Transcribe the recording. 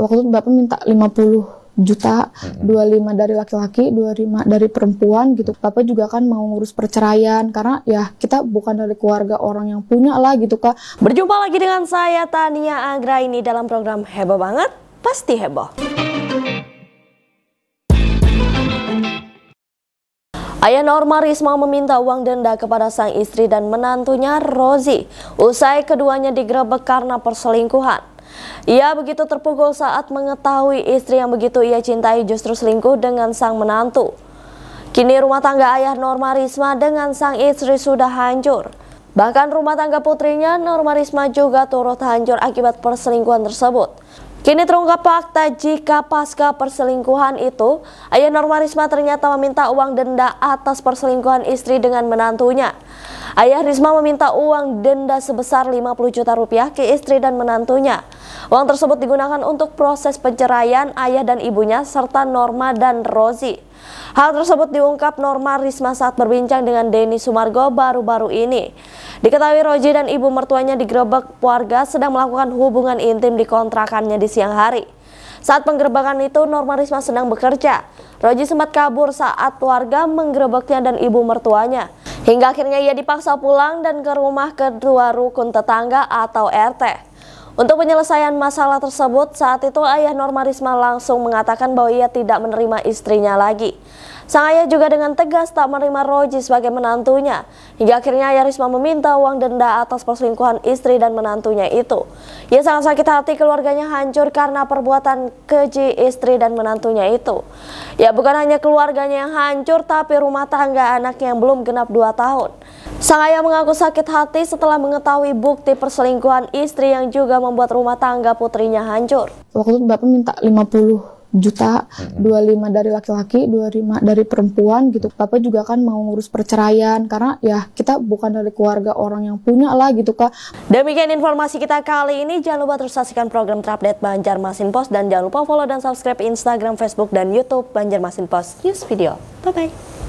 waktu itu bapak minta 50 juta, mm -hmm. 25 dari laki-laki, 25 dari perempuan gitu. Bapak juga kan mau ngurus perceraian karena ya kita bukan dari keluarga orang yang punya lah gitu Kak. Berjumpa lagi dengan saya Tania Anggra ini dalam program Heboh Banget, Pasti Heboh. Ayah Norma Risma meminta uang denda kepada sang istri dan menantunya Rozi. Usai keduanya digerebek karena perselingkuhan. Ia begitu terpukul saat mengetahui istri yang begitu ia cintai justru selingkuh dengan sang menantu. Kini rumah tangga ayah Norma Risma dengan sang istri sudah hancur. Bahkan rumah tangga putrinya Norma Risma juga turut hancur akibat perselingkuhan tersebut. Kini terungkap fakta jika pasca perselingkuhan itu, ayah Norma Risma ternyata meminta uang denda atas perselingkuhan istri dengan menantunya. Ayah Risma meminta uang denda sebesar 50 juta rupiah ke istri dan menantunya. Uang tersebut digunakan untuk proses penceraian ayah dan ibunya serta Norma dan Rozi. Hal tersebut diungkap Norma Risma saat berbincang dengan Denny Sumargo baru-baru ini. Diketahui Roji dan ibu mertuanya digerebek warga sedang melakukan hubungan intim di kontrakannya di siang hari. Saat penggerebekan itu Norma Risma sedang bekerja. Roji sempat kabur saat warga menggerebeknya dan ibu mertuanya. Hingga akhirnya ia dipaksa pulang dan ke rumah kedua rukun tetangga atau RT. Untuk penyelesaian masalah tersebut, saat itu ayah Norma Risma langsung mengatakan bahwa ia tidak menerima istrinya lagi. Sang ayah juga dengan tegas tak menerima Roji sebagai menantunya. Hingga akhirnya ayah Risma meminta uang denda atas perselingkuhan istri dan menantunya itu. Ia sangat sakit hati keluarganya hancur karena perbuatan keji istri dan menantunya itu. Ya bukan hanya keluarganya yang hancur tapi rumah tangga anaknya yang belum genap 2 tahun. Sang ayah mengaku sakit hati setelah mengetahui bukti perselingkuhan istri yang juga membuat rumah tangga putrinya hancur. Waktu itu bapak minta 50 juta, mm -hmm. 25 dari laki-laki, 25 dari perempuan gitu. Bapak juga kan mau ngurus perceraian karena ya kita bukan dari keluarga orang yang punya lah gitu Kak. Demikian informasi kita kali ini. Jangan lupa terus saksikan program terupdate Banjarmasin Post dan jangan lupa follow dan subscribe Instagram, Facebook dan YouTube Banjarmasin Post News Video. Bye bye.